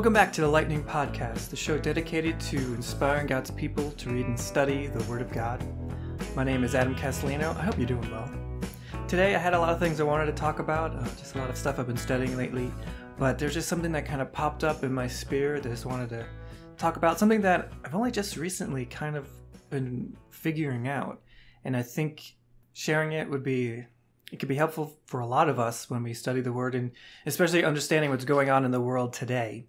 Welcome back to the Lightning Podcast, the show dedicated to inspiring God's people to read and study the Word of God. My name is Adam Castellano. I hope you're doing well. Today, I had a lot of things I wanted to talk about, uh, just a lot of stuff I've been studying lately, but there's just something that kind of popped up in my spirit. I just wanted to talk about something that I've only just recently kind of been figuring out, and I think sharing it would be it could be helpful for a lot of us when we study the word and especially understanding what's going on in the world today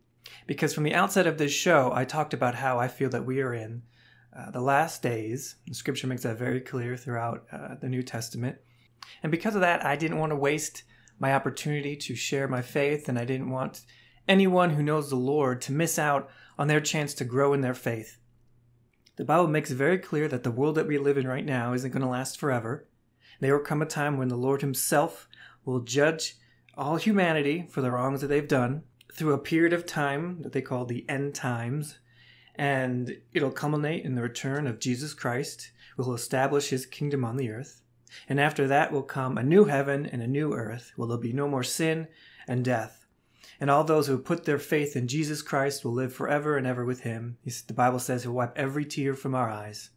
because from the outset of this show, I talked about how I feel that we are in uh, the last days. The scripture makes that very clear throughout uh, the New Testament. And because of that, I didn't want to waste my opportunity to share my faith, and I didn't want anyone who knows the Lord to miss out on their chance to grow in their faith. The Bible makes very clear that the world that we live in right now isn't going to last forever. There will come a time when the Lord Himself will judge all humanity for the wrongs that they've done, through a period of time that they call the end times, and it'll culminate in the return of Jesus Christ, who will establish his kingdom on the earth. And after that will come a new heaven and a new earth, where there'll be no more sin and death. And all those who put their faith in Jesus Christ will live forever and ever with him. The Bible says he'll wipe every tear from our eyes.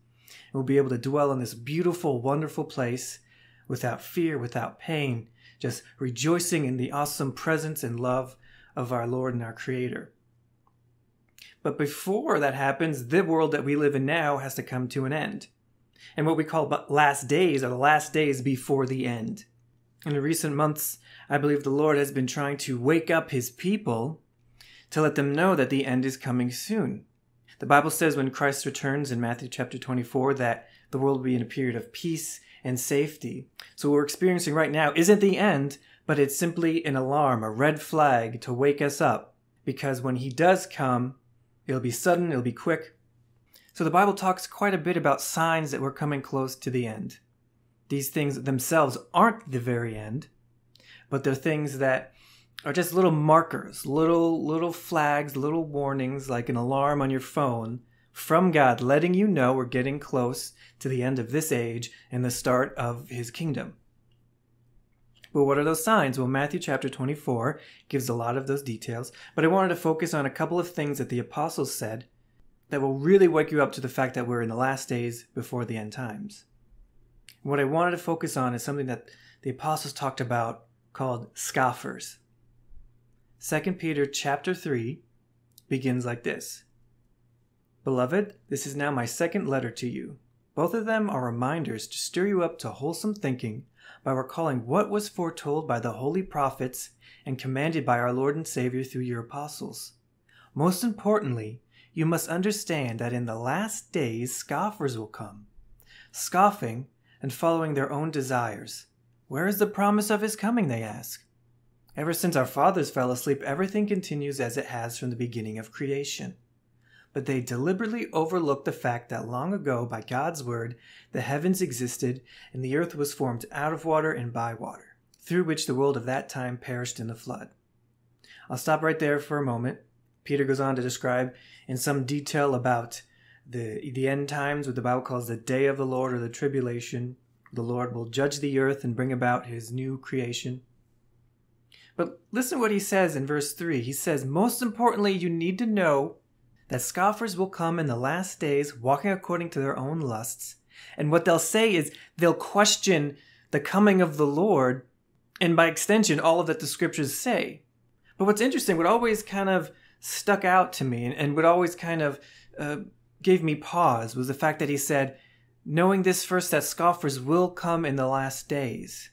And we'll be able to dwell in this beautiful, wonderful place without fear, without pain, just rejoicing in the awesome presence and love of our Lord and our Creator. But before that happens, the world that we live in now has to come to an end. And what we call last days are the last days before the end. In the recent months, I believe the Lord has been trying to wake up his people to let them know that the end is coming soon. The Bible says when Christ returns in Matthew chapter 24 that the world will be in a period of peace and safety. So what we're experiencing right now isn't the end, but it's simply an alarm, a red flag to wake us up, because when he does come, it'll be sudden, it'll be quick. So the Bible talks quite a bit about signs that we're coming close to the end. These things themselves aren't the very end, but they're things that are just little markers, little little flags, little warnings like an alarm on your phone from God letting you know we're getting close to the end of this age and the start of his kingdom. Well, what are those signs? Well, Matthew chapter 24 gives a lot of those details, but I wanted to focus on a couple of things that the apostles said that will really wake you up to the fact that we're in the last days before the end times. What I wanted to focus on is something that the apostles talked about called scoffers. 2 Peter chapter 3 begins like this. Beloved, this is now my second letter to you. Both of them are reminders to stir you up to wholesome thinking by recalling what was foretold by the holy prophets and commanded by our Lord and Savior through your apostles. Most importantly, you must understand that in the last days scoffers will come, scoffing and following their own desires. Where is the promise of his coming, they ask? Ever since our fathers fell asleep, everything continues as it has from the beginning of creation but they deliberately overlooked the fact that long ago, by God's word, the heavens existed and the earth was formed out of water and by water, through which the world of that time perished in the flood. I'll stop right there for a moment. Peter goes on to describe in some detail about the, the end times, what the Bible calls the day of the Lord or the tribulation. The Lord will judge the earth and bring about his new creation. But listen to what he says in verse 3. He says, Most importantly, you need to know that scoffers will come in the last days walking according to their own lusts. And what they'll say is they'll question the coming of the Lord, and by extension, all of that the scriptures say. But what's interesting, what always kind of stuck out to me and, would what always kind of uh, gave me pause was the fact that he said, knowing this first that scoffers will come in the last days.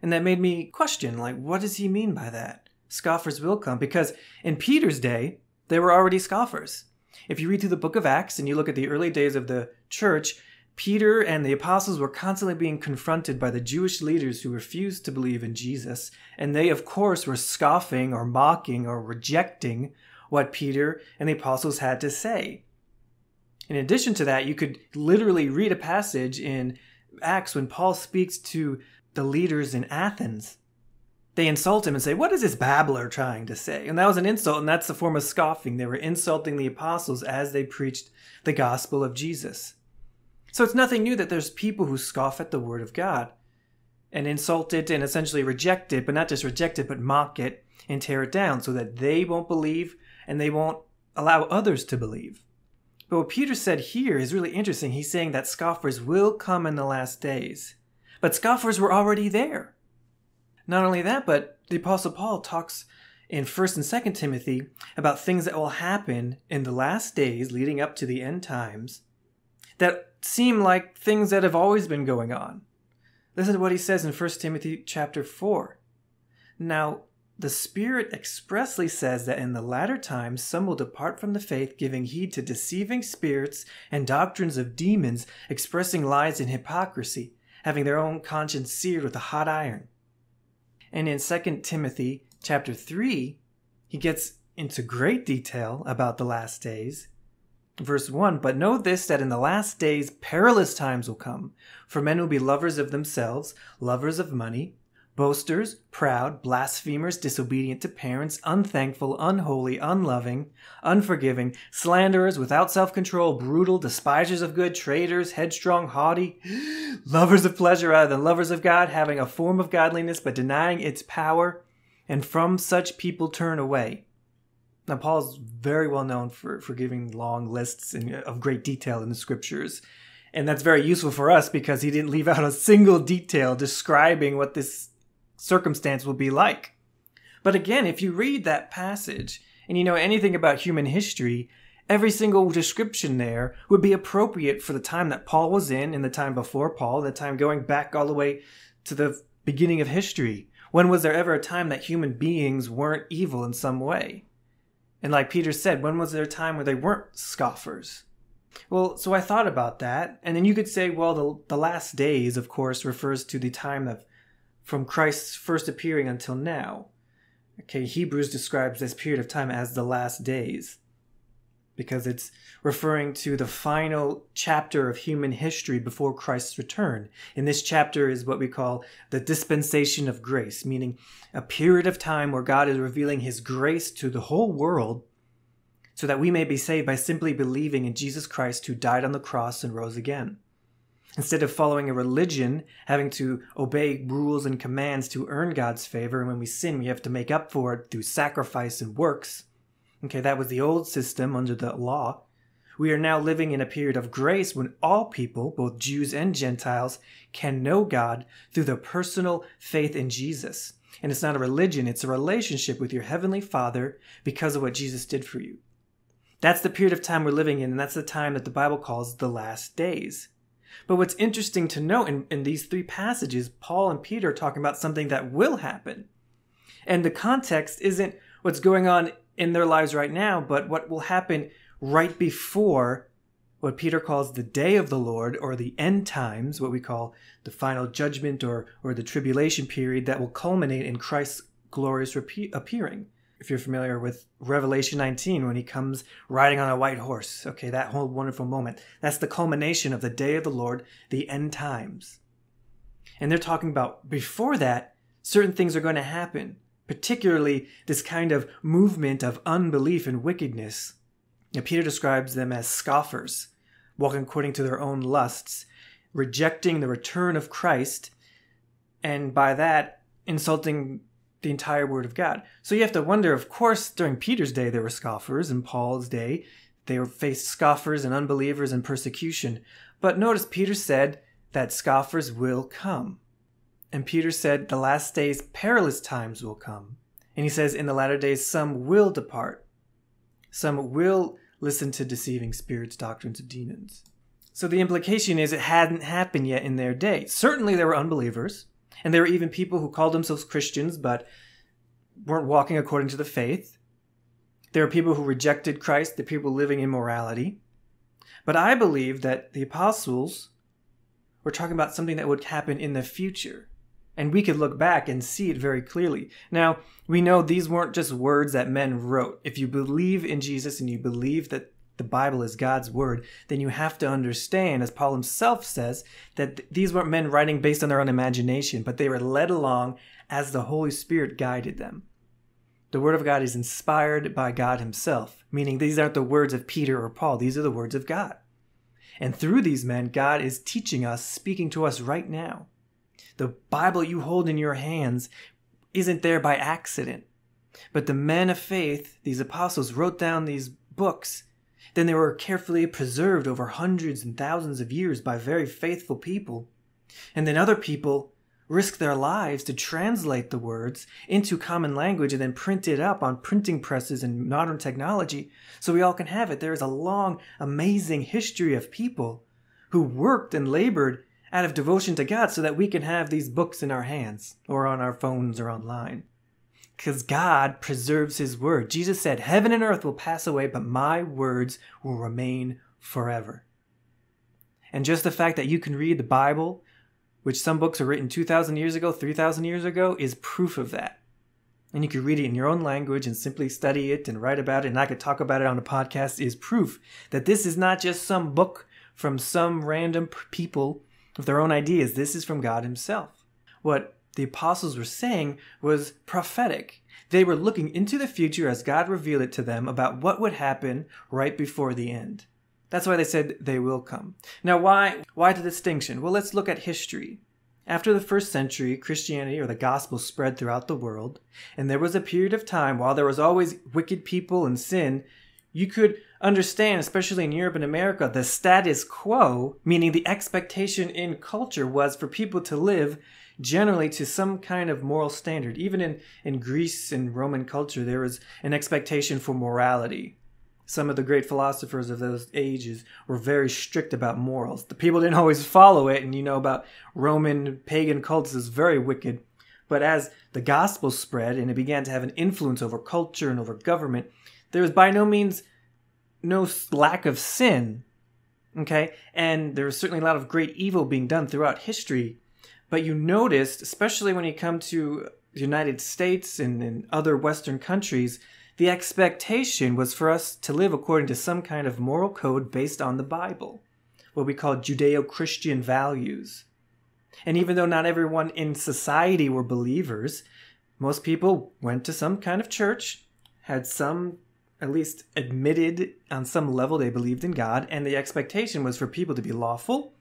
And that made me question, like, what does he mean by that? Scoffers will come. Because in Peter's day, they were already scoffers. If you read through the book of Acts and you look at the early days of the church, Peter and the apostles were constantly being confronted by the Jewish leaders who refused to believe in Jesus, and they, of course, were scoffing or mocking or rejecting what Peter and the apostles had to say. In addition to that, you could literally read a passage in Acts when Paul speaks to the leaders in Athens they insult him and say, What is this babbler trying to say? And that was an insult, and that's the form of scoffing. They were insulting the apostles as they preached the gospel of Jesus. So it's nothing new that there's people who scoff at the word of God and insult it and essentially reject it, but not just reject it, but mock it and tear it down so that they won't believe and they won't allow others to believe. But what Peter said here is really interesting. He's saying that scoffers will come in the last days, but scoffers were already there. Not only that, but the Apostle Paul talks in 1st and 2nd Timothy about things that will happen in the last days leading up to the end times that seem like things that have always been going on. This is what he says in 1st Timothy chapter 4. Now, the Spirit expressly says that in the latter times some will depart from the faith, giving heed to deceiving spirits and doctrines of demons, expressing lies and hypocrisy, having their own conscience seared with a hot iron and in 2 Timothy chapter 3, he gets into great detail about the last days. Verse 1 But know this that in the last days perilous times will come, for men will be lovers of themselves, lovers of money, boasters, proud, blasphemers, disobedient to parents, unthankful, unholy, unloving, unforgiving, slanderers, without self control, brutal, despisers of good, traitors, headstrong, haughty, lovers of pleasure rather than lovers of God, having a form of godliness but denying its power, and from such people turn away. Now, Paul's very well known for, for giving long lists in, uh, of great detail in the scriptures. And that's very useful for us because he didn't leave out a single detail describing what this circumstance will be like. But again, if you read that passage and you know anything about human history, every single description there would be appropriate for the time that Paul was in and the time before Paul, the time going back all the way to the beginning of history. When was there ever a time that human beings weren't evil in some way? And like Peter said, when was there a time where they weren't scoffers? Well, so I thought about that, and then you could say, well, the, the last days, of course, refers to the time of from Christ's first appearing until now. Okay, Hebrews describes this period of time as the last days because it's referring to the final chapter of human history before Christ's return. And this chapter is what we call the dispensation of grace, meaning a period of time where God is revealing his grace to the whole world so that we may be saved by simply believing in Jesus Christ who died on the cross and rose again. Instead of following a religion, having to obey rules and commands to earn God's favor, and when we sin, we have to make up for it through sacrifice and works. Okay, that was the old system under the law. We are now living in a period of grace when all people, both Jews and Gentiles, can know God through their personal faith in Jesus. And it's not a religion, it's a relationship with your Heavenly Father because of what Jesus did for you. That's the period of time we're living in, and that's the time that the Bible calls the last days. But what's interesting to note in, in these three passages, Paul and Peter are talking about something that will happen. And the context isn't what's going on in their lives right now, but what will happen right before what Peter calls the day of the Lord or the end times, what we call the final judgment or, or the tribulation period that will culminate in Christ's glorious appearing if you're familiar with Revelation 19, when he comes riding on a white horse. Okay, that whole wonderful moment. That's the culmination of the day of the Lord, the end times. And they're talking about before that, certain things are going to happen, particularly this kind of movement of unbelief and wickedness. Now, Peter describes them as scoffers, walking according to their own lusts, rejecting the return of Christ, and by that, insulting the entire Word of God. So you have to wonder, of course, during Peter's day there were scoffers, in Paul's day they faced scoffers and unbelievers and persecution. But notice Peter said that scoffers will come. And Peter said the last days perilous times will come. And he says in the latter days some will depart. Some will listen to deceiving spirits, doctrines of demons. So the implication is it hadn't happened yet in their day. Certainly there were unbelievers, and there were even people who called themselves Christians but weren't walking according to the faith. There were people who rejected Christ, the people living in morality. But I believe that the apostles were talking about something that would happen in the future. And we could look back and see it very clearly. Now, we know these weren't just words that men wrote. If you believe in Jesus and you believe that the Bible is God's word, then you have to understand, as Paul himself says, that th- these weren't men writing based on their own imagination, but they were led along as the Holy Spirit guided them. The word of God is inspired by God himself, meaning these aren't the words of Peter or Paul, these are the words of God. And through these men, God is teaching us, speaking to us right now. The Bible you hold in your hands isn't there by accident. But the men of faith, these apostles, wrote down these books then they were carefully preserved over hundreds and thousands of years by very faithful people. And then other people risked their lives to translate the words into common language and then print it up on printing presses and modern technology so we all can have it. There is a long, amazing history of people who worked and labored out of devotion to God so that we can have these books in our hands or on our phones or online because God preserves his word. Jesus said, Heaven and earth will pass away, but my words will remain forever. And just the fact that you can read the Bible, which some books are written 2,000 years ago, 3,000 years ago, is proof of that. And you can read it in your own language and simply study it and write about it, and I could talk about it on a podcast, is proof that this is not just some book from some random people with their own ideas. This is from God Himself. What the apostles were saying was prophetic. They were looking into the future as God revealed it to them about what would happen right before the end. That's why they said they will come. Now, why, why the distinction? Well, let's look at history. After the first century, Christianity or the gospel spread throughout the world, and there was a period of time while there was always wicked people and sin, you could understand, especially in Europe and America, the status quo, meaning the expectation in culture was for people to live generally to some kind of moral standard. Even in, in Greece and Roman culture, there was an expectation for morality. Some of the great philosophers of those ages were very strict about morals. The people didn't always follow it, and you know about Roman pagan cults is very wicked. But as the gospel spread and it began to have an influence over culture and over government, there was by no means no lack of sin okay and there was certainly a lot of great evil being done throughout history but you noticed, especially when you come to the United States and, and other Western countries, the expectation was for us to live according to some kind of moral code based on the Bible, what we call Judeo Christian values. And even though not everyone in society were believers, most people went to some kind of church, had some, at least admitted on some level they believed in God, and the expectation was for people to be lawful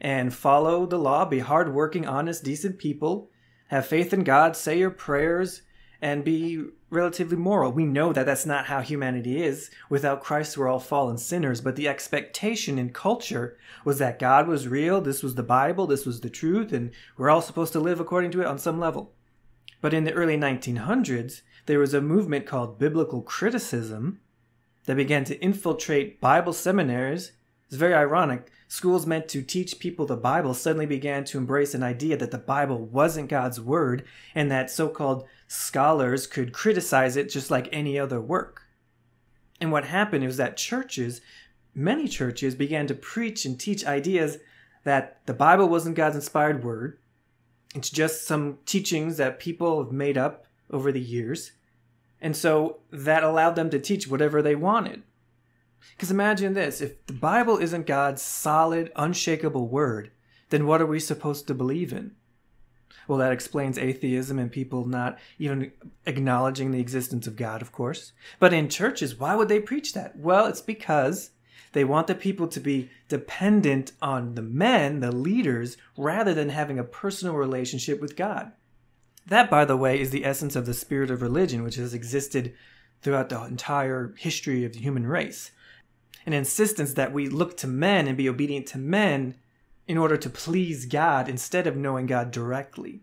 and follow the law, be hardworking, honest, decent people, have faith in God, say your prayers, and be relatively moral. We know that that's not how humanity is. Without Christ, we're all fallen sinners, but the expectation in culture was that God was real, this was the Bible, this was the truth, and we're all supposed to live according to it on some level. But in the early 1900s, there was a movement called biblical criticism that began to infiltrate Bible seminaries. It's very ironic. Schools meant to teach people the Bible suddenly began to embrace an idea that the Bible wasn't God's word and that so called scholars could criticize it just like any other work. And what happened was that churches, many churches, began to preach and teach ideas that the Bible wasn't God's inspired word. It's just some teachings that people have made up over the years. And so that allowed them to teach whatever they wanted. Because imagine this if the Bible isn't God's solid, unshakable word, then what are we supposed to believe in? Well, that explains atheism and people not even acknowledging the existence of God, of course. But in churches, why would they preach that? Well, it's because they want the people to be dependent on the men, the leaders, rather than having a personal relationship with God. That, by the way, is the essence of the spirit of religion, which has existed throughout the entire history of the human race an insistence that we look to men and be obedient to men in order to please God instead of knowing God directly.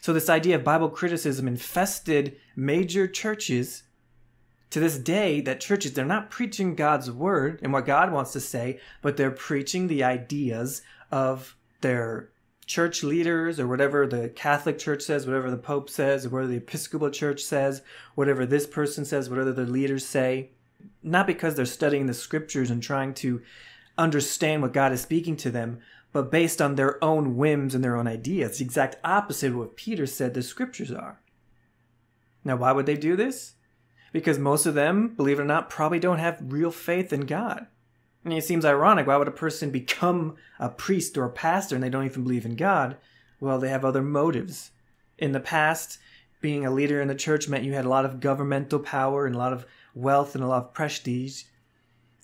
So, this idea of Bible criticism infested major churches to this day that churches, they're not preaching God's word and what God wants to say, but they're preaching the ideas of their church leaders or whatever the Catholic Church says, whatever the Pope says, or whatever the Episcopal Church says, whatever this person says, whatever the leaders say not because they're studying the scriptures and trying to understand what God is speaking to them, but based on their own whims and their own ideas. It's the exact opposite of what Peter said the scriptures are. Now, why would they do this? Because most of them, believe it or not, probably don't have real faith in God. And it seems ironic. Why would a person become a priest or a pastor and they don't even believe in God? Well, they have other motives. In the past, being a leader in the church meant you had a lot of governmental power and a lot of wealth and a lot of prestige.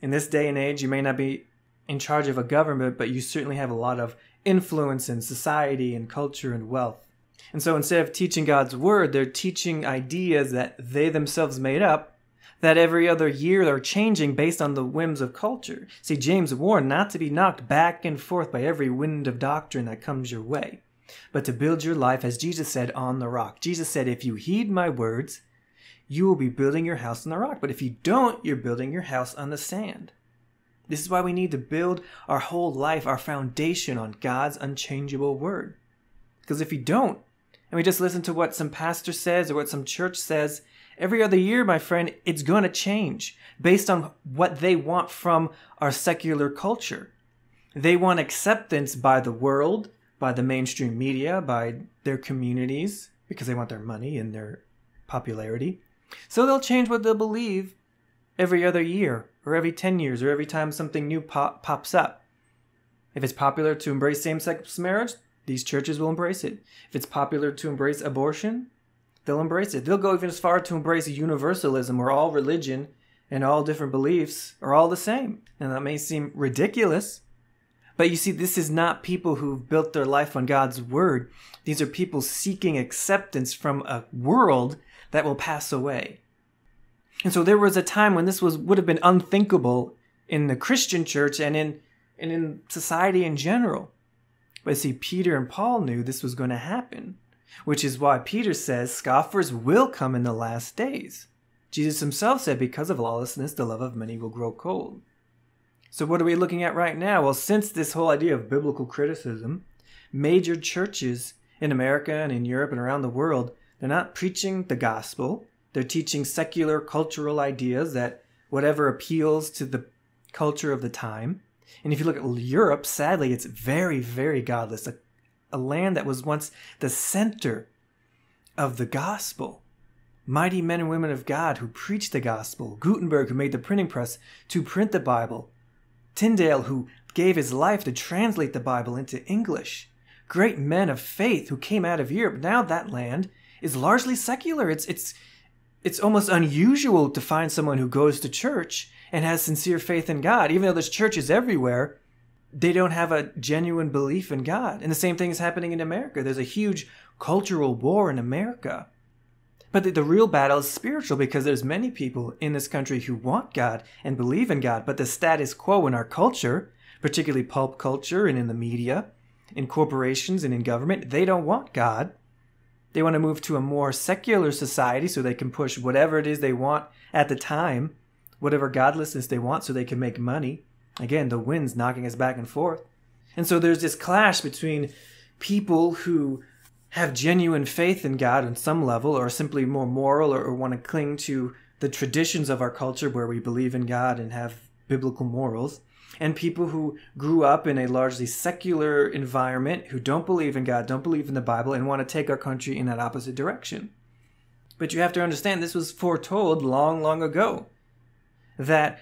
In this day and age, you may not be in charge of a government, but you certainly have a lot of influence in society and culture and wealth. And so instead of teaching God's word, they're teaching ideas that they themselves made up that every other year are changing based on the whims of culture. See, James warned not to be knocked back and forth by every wind of doctrine that comes your way, but to build your life, as Jesus said, on the rock. Jesus said, If you heed my words, you will be building your house on the rock. But if you don't, you're building your house on the sand. This is why we need to build our whole life, our foundation on God's unchangeable word. Because if you don't, and we just listen to what some pastor says or what some church says, every other year, my friend, it's going to change based on what they want from our secular culture. They want acceptance by the world, by the mainstream media, by their communities, because they want their money and their popularity. So they'll change what they'll believe every other year, or every 10 years, or every time something new pop- pops up. If it's popular to embrace same sex marriage, these churches will embrace it. If it's popular to embrace abortion, they'll embrace it. They'll go even as far to embrace universalism, where all religion and all different beliefs are all the same. And that may seem ridiculous, but you see, this is not people who've built their life on God's word. These are people seeking acceptance from a world that will pass away. And so there was a time when this was would have been unthinkable in the Christian church and in and in society in general. But see, Peter and Paul knew this was going to happen, which is why Peter says scoffers will come in the last days. Jesus himself said, Because of lawlessness, the love of many will grow cold. So, what are we looking at right now? Well, since this whole idea of biblical criticism, major churches in America and in Europe and around the world they're not preaching the gospel. They're teaching secular cultural ideas that whatever appeals to the culture of the time. And if you look at Europe, sadly, it's very, very godless. A, a land that was once the center of the gospel. Mighty men and women of God who preached the gospel. Gutenberg, who made the printing press to print the Bible. Tyndale, who gave his life to translate the Bible into English. Great men of faith who came out of Europe. Now that land is largely secular. It's it's it's almost unusual to find someone who goes to church and has sincere faith in God, even though there's churches everywhere. They don't have a genuine belief in God. And the same thing is happening in America. There's a huge cultural war in America. But the, the, real battle is spiritual because there's many people in this country who want God and believe in God, but the status quo in our culture, particularly pulp culture and in the media, in corporations and in government, they don't want God. They want to move to a more secular society so they can push whatever it is they want at the time, whatever godlessness they want so they can make money. Again, the wind's knocking us back and forth. And so there's this clash between people who have genuine faith in God on some level, or simply more moral, or, or, want to cling to the traditions of our culture where we believe in God and have biblical morals, and people who grew up in a largely secular environment who don't believe in God, don't believe in the Bible, and want to take our country in that opposite direction. But you have to understand this was foretold long, long ago that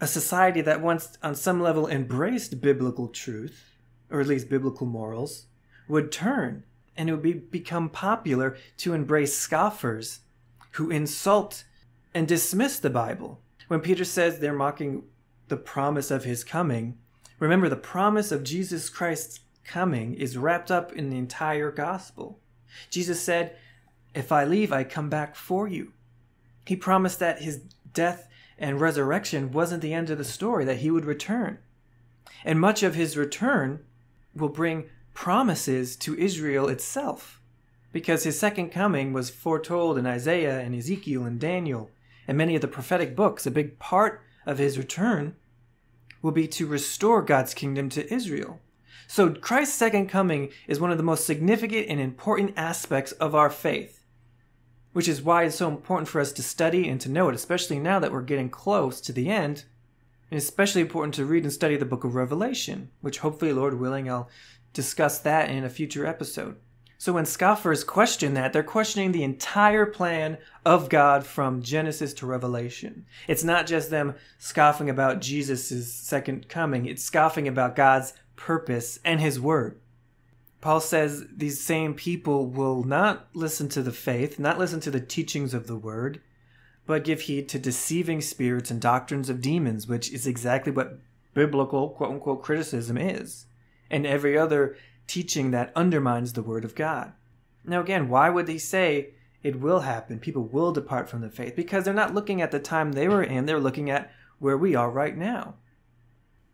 a society that once, on some level, embraced biblical truth, or at least biblical morals, would turn and it would be, become popular to embrace scoffers who insult and dismiss the Bible. When Peter says they're mocking the promise of his coming. Remember, the promise of Jesus Christ's coming is wrapped up in the entire gospel. Jesus said, If I leave, I come back for you. He promised that his death and resurrection wasn't the end of the story, that he would return. And much of his return will bring promises to Israel itself, because his second coming was foretold in Isaiah and Ezekiel and Daniel and many of the prophetic books. A big part of his return will be to restore God's kingdom to Israel. So Christ's second coming is one of the most significant and important aspects of our faith, which is why it's so important for us to study and to know it, especially now that we're getting close to the end. And especially important to read and study the book of Revelation, which hopefully, Lord willing, I'll discuss that in a future episode. So when scoffers question that, they're questioning the entire plan of God from Genesis to Revelation. It's not just them scoffing about Jesus' second coming, it's scoffing about God's purpose and his word. Paul says these same people will not listen to the faith, not listen to the teachings of the word, but give heed to deceiving spirits and doctrines of demons, which is exactly what biblical quote unquote criticism is, and every other teaching that undermines the Word of God. Now, again, why would they say it will happen? People will depart from the faith because they're not looking at the time they were in, they're looking at where we are right now.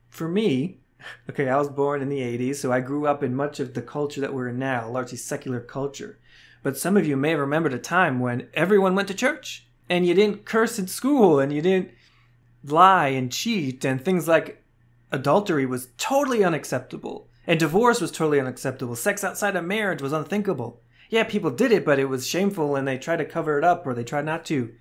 For me, okay, I was born in the 80s, so I grew up in much of the culture that we're in now, largely secular culture. But some of you may have remembered a time when everyone went to church and you didn't curse in school and you didn't lie and cheat and things like adultery was totally unacceptable. And divorce was totally unacceptable. Sex outside of marriage was unthinkable. Yeah, people did it, but it was shameful and they tried to cover it up or they tried not to.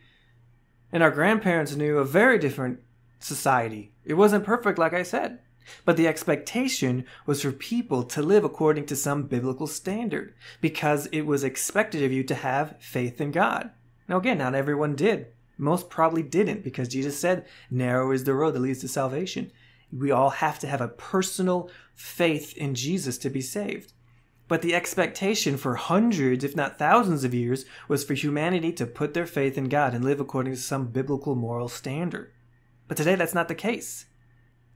And our grandparents knew a very different society. It wasn't perfect, like I said. But the expectation was for people to live according to some biblical standard because it was expected of you to have faith in God. Now, again, not everyone did. Most probably didn't because Jesus said, Narrow is the road that leads to salvation. We all have to have a personal faith in Jesus to be saved. But the expectation for hundreds, if not thousands of years, was for humanity to put their faith in God and live according to some biblical moral standard. But today that's not the case.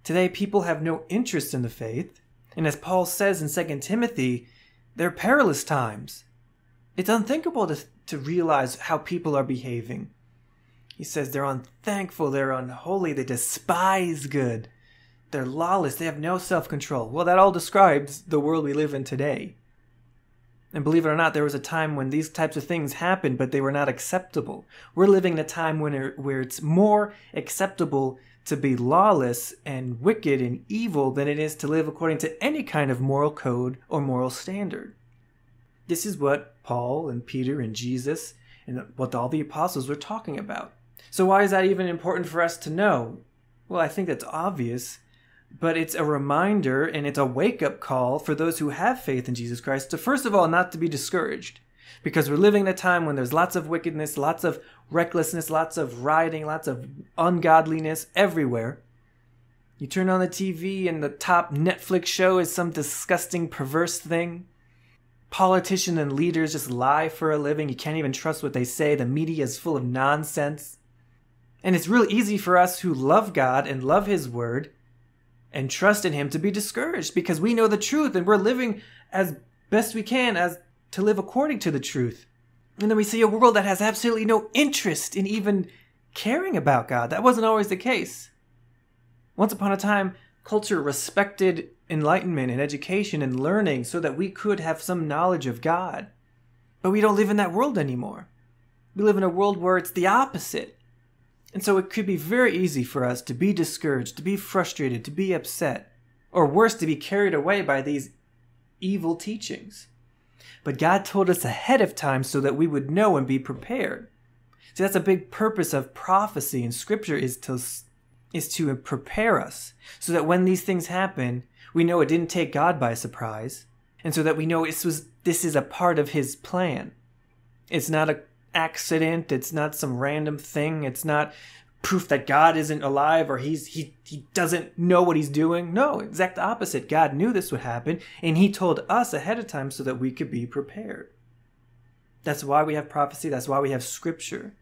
Today people have no interest in the faith, and as Paul says in 2 Timothy, they're perilous times. It's unthinkable to, to realize how people are behaving. He says they're unthankful, they're unholy, they despise good. They're lawless. They have no self control. Well, that all describes the world we live in today. And believe it or not, there was a time when these types of things happened, but they were not acceptable. We're living in a time when where it's more acceptable to be lawless and wicked and evil than it is to live according to any kind of moral code or moral standard. This is what Paul and Peter and Jesus and what all the apostles were talking about. So, why is that even important for us to know? Well, I think that's obvious but it's a reminder and it's a wake up call for those who have faith in Jesus Christ to, first of all, not to be discouraged. Because we're living in a time when there's lots of wickedness, lots of recklessness, lots of rioting, lots of ungodliness everywhere. You turn on the TV and the top Netflix show is some disgusting, perverse thing. Politicians and leaders just lie for a living. You can't even trust what they say. The media is full of nonsense. And it's real easy for us who love God and love His Word and trust in him to be discouraged because we know the truth and we're living as best we can as to live according to the truth. And then we see a world that has absolutely no interest in even caring about God. That wasn't always the case. Once upon a time, culture respected enlightenment and education and learning so that we could have some knowledge of God. But we don't live in that world anymore. We live in a world where it's the opposite. And so it could be very easy for us to be discouraged, to be frustrated, to be upset, or worse, to be carried away by these evil teachings. But God told us ahead of time so that we would know and be prepared. See, that's a big purpose of prophecy in Scripture is to is to prepare us so that when these things happen, we know it didn't take God by surprise, and so that we know this was this is a part of His plan. It's not a accident. It's not some random thing. It's not proof that God isn't alive or he's he he doesn't know what he's doing. No, exact opposite. God knew this would happen and he told us ahead of time so that we could be prepared. That's why we have prophecy, that's why we have scripture.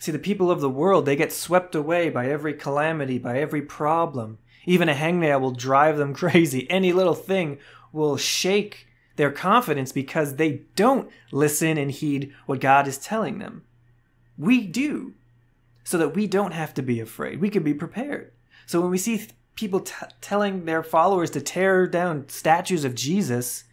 See, the people of the world, they get swept away by every calamity, by every problem. Even a hangnail will drive them crazy. Any little thing will shake their confidence because they don't listen and heed what God is telling them. We do, so that we don't have to be afraid. We can be prepared. So when we see th- people t- telling their followers to tear down statues of Jesus,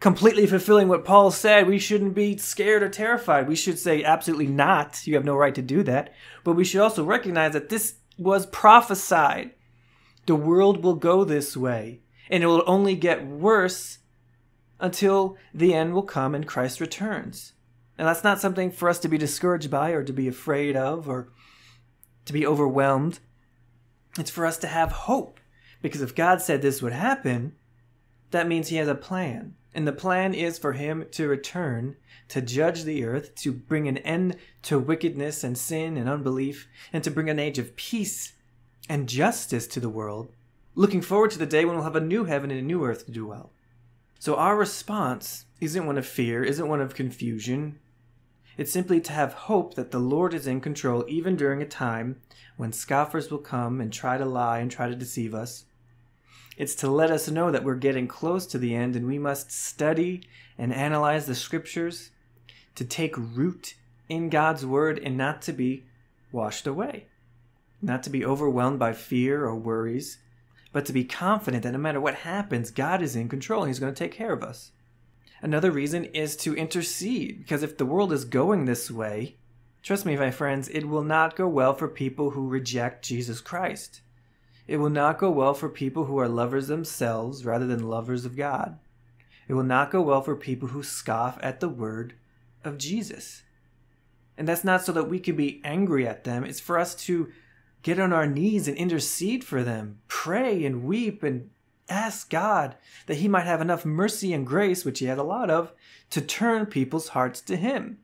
completely fulfilling what Paul said, we shouldn't be scared or terrified. We should say, absolutely not. You have no right to do that. But we should also recognize that this was prophesied. The world will go this way, and it will only get worse until the end will come and Christ returns. And that's not something for us to be discouraged by or to be afraid of or to be overwhelmed. It's for us to have hope. Because if God said this would happen, that means He has a plan. And the plan is for Him to return, to judge the earth, to bring an end to wickedness and sin and unbelief, and to bring an age of peace and justice to the world. Looking forward to the day when we'll have a new heaven and a new earth to dwell. So our response isn't one of fear, isn't one of confusion. It's simply to have hope that the Lord is in control even during a time when scoffers will come and try to lie and try to deceive us. It's to let us know that we're getting close to the end and we must study and analyze the scriptures to take root in God's word and not to be washed away, not to be overwhelmed by fear or worries, but to be confident that no matter what happens, God is in control and He's going to take care of us. Another reason is to intercede, because if the world is going this way, trust me, my friends, it will not go well for people who reject Jesus Christ. It will not go well for people who are lovers themselves rather than lovers of God. It will not go well for people who scoff at the word of Jesus. And that's not so that we can be angry at them, it's for us to get on our knees and intercede for them, pray and weep and ask God that He might have enough mercy and grace, which He had a lot of, to turn people's hearts to Him.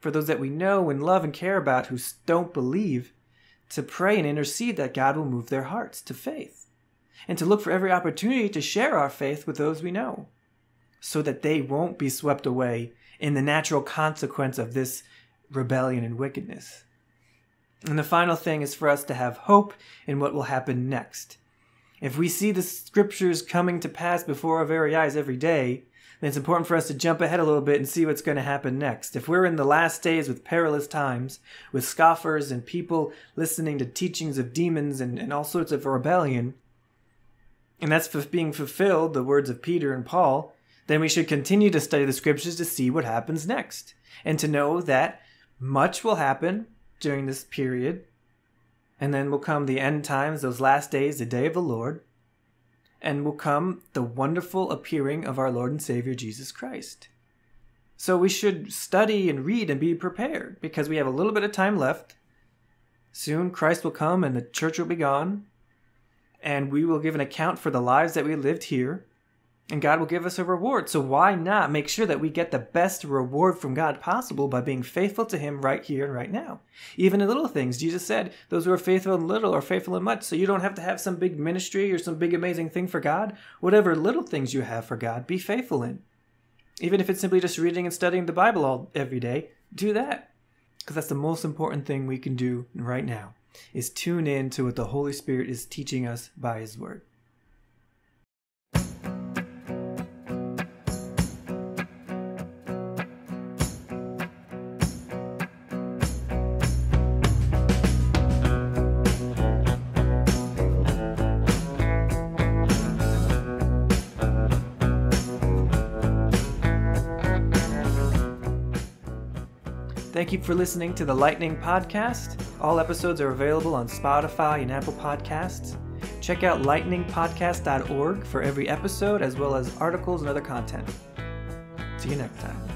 For those that we know and love and care about who don't believe, to pray and intercede that God will move their hearts to faith, and to look for every opportunity to share our faith with those we know, so that they won't be swept away in the natural consequence of this rebellion and wickedness. And the final thing is for us to have hope in what will happen next. If we see the scriptures coming to pass before our very eyes every day, then it's important for us to jump ahead a little bit and see what's going to happen next. If we're in the last days with perilous times, with scoffers and people listening to teachings of demons and, and all sorts of rebellion, and that's being fulfilled, the words of Peter and Paul, then we should continue to study the scriptures to see what happens next and to know that much will happen during this period. And then will come the end times, those last days, the day of the Lord. And will come the wonderful appearing of our Lord and Savior Jesus Christ. So we should study and read and be prepared because we have a little bit of time left. Soon Christ will come and the church will be gone. And we will give an account for the lives that we lived here and God will give us a reward. So why not make sure that we get the best reward from God possible by being faithful to Him right here and right now? Even in little things, Jesus said, Those who are faithful in little are faithful in much. So you don't have to have some big ministry or some big amazing thing for God. Whatever little things you have for God, be faithful in. Even if it's simply just reading and studying the Bible all every day, do that. Because that's the most important thing we can do right now is tune in to what the Holy Spirit is teaching us by His Word. Thank you for listening to the Lightning Podcast. All episodes are available on Spotify and Apple Podcasts. Check out lightningpodcast.org for every episode, as well as articles and other content. See you next time.